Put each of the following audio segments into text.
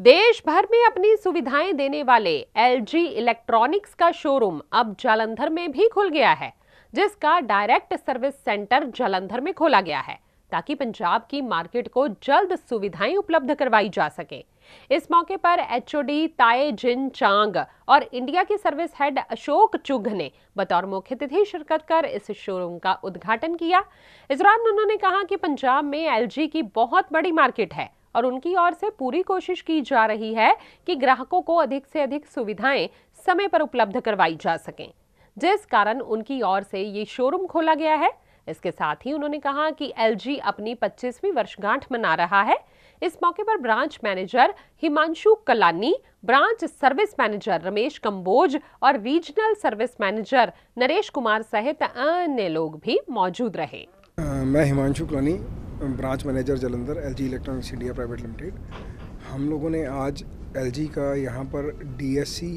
देश भर में अपनी सुविधाएं देने वाले एलजी इलेक्ट्रॉनिक्स का शोरूम अब जालंधर में भी खुल गया है जिसका डायरेक्ट सर्विस सेंटर जालंधर में खोला गया है ताकि पंजाब की मार्केट को जल्द सुविधाएं उपलब्ध करवाई जा सके इस मौके पर एचओडी ताए जिन चांग और इंडिया के सर्विस हेड अशोक चुघ ने बतौर मुख्य अतिथि शिरकत कर इस शोरूम का उद्घाटन किया इस दौरान उन्होंने कहा कि पंजाब में एलजी की बहुत बड़ी मार्केट है और उनकी ओर से पूरी कोशिश की जा रही है कि ग्राहकों को अधिक से अधिक सुविधाएं समय पर उपलब्ध करवाई जा सकें जिस कारण उनकी ओर से ये शोरूम खोला गया है इसके साथ ही उन्होंने कहा कि एल अपनी 25वीं वर्षगांठ मना रहा है इस मौके पर branch manager Himanshu Kalani branch service manager Ramesh Kamboj और regional service manager Naresh Kumar सहित अन्य लोग भी मौजूद रहे मैं Himanshu Kalani branch manager Jalandhar L G electronics India private limited हम लोगों ने आज एल जी का यहाँ पर डी एस सी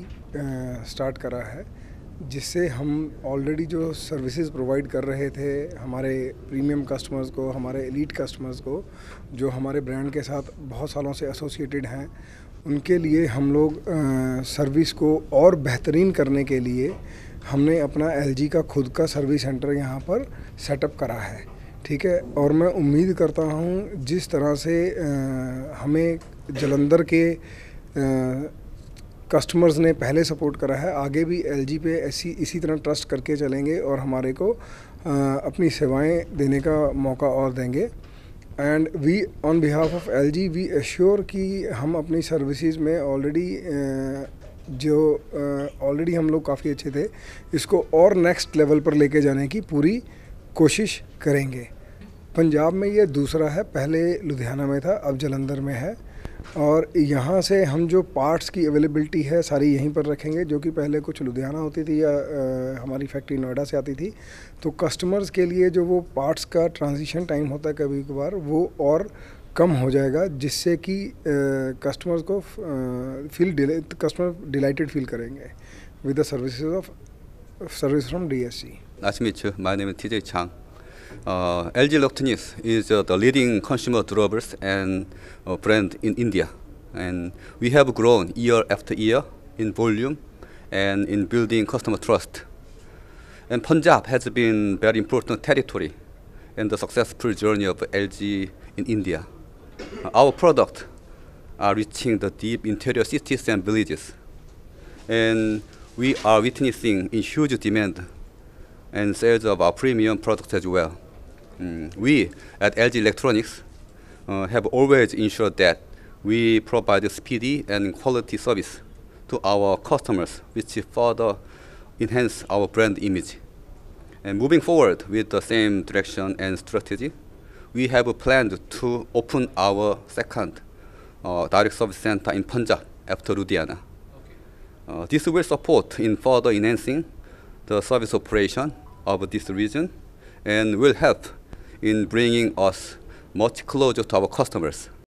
स्टार्ट करा है जिससे हम ऑलरेडी जो सर्विसेज प्रोवाइड कर रहे थे हमारे प्रीमियम कस्टमर्स को हमारे एलीट कस्टमर्स को जो हमारे ब्रांड के साथ बहुत सालों से एसोसिएटेड हैं उनके लिए हम लोग सर्विस को और बेहतरीन करने के लिए हमने अपना एल का खुद का सर्विस सेंटर यहाँ पर सेटअप करा है ठीक है और मैं उम्मीद करता हूँ जिस तरह से हमें जलंधर के कस्टमर्स ने पहले सपोर्ट करा है आगे भी एल पे ऐसी इसी तरह ट्रस्ट करके चलेंगे और हमारे को अपनी सेवाएं देने का मौका और देंगे and we on behalf of L G we assure कि हम अपनी सर्विसेज में ऑलरेडी जो ऑलरेडी हम लोग काफ़ी अच्छे थे इसको और नेक्स्ट लेवल पर लेके जाने की पूरी कोशिश करेंगे पंजाब में ये दूसरा है पहले लुधियाना में था अब जलंधर में है और यहाँ से हम जो पार्ट्स की अवेलेबिलिटी है सारी यहीं पर रखेंगे जो कि पहले कुछ लुधियाना होती थी या आ, हमारी फैक्ट्री नोएडा से आती थी तो कस्टमर्स के लिए जो वो पार्ट्स का ट्रांजिशन टाइम होता है कभी कभार वो और कम हो जाएगा जिससे कि कस्टमर्स को फील कस्टमर डिलाइटेड फील करेंगे with the services of service from सी Nice to meet you. My name is TJ Chang. Uh, LG Electronics is uh, the leading consumer durables and uh, brand in India. And we have grown year after year in volume and in building customer trust. And Punjab has been very important territory in the successful journey of LG in India. Our products are reaching the deep interior cities and villages. And we are witnessing a huge demand and sales of our premium products as well. Mm. We at LG Electronics uh, have always ensured that we provide speedy and quality service to our customers, which further enhance our brand image. And moving forward with the same direction and strategy, we have planned to open our second uh, direct service center in Punjab after Ludhiana. Okay. Uh, this will support in further enhancing the service operation of this region and will help in bringing us much closer to our customers.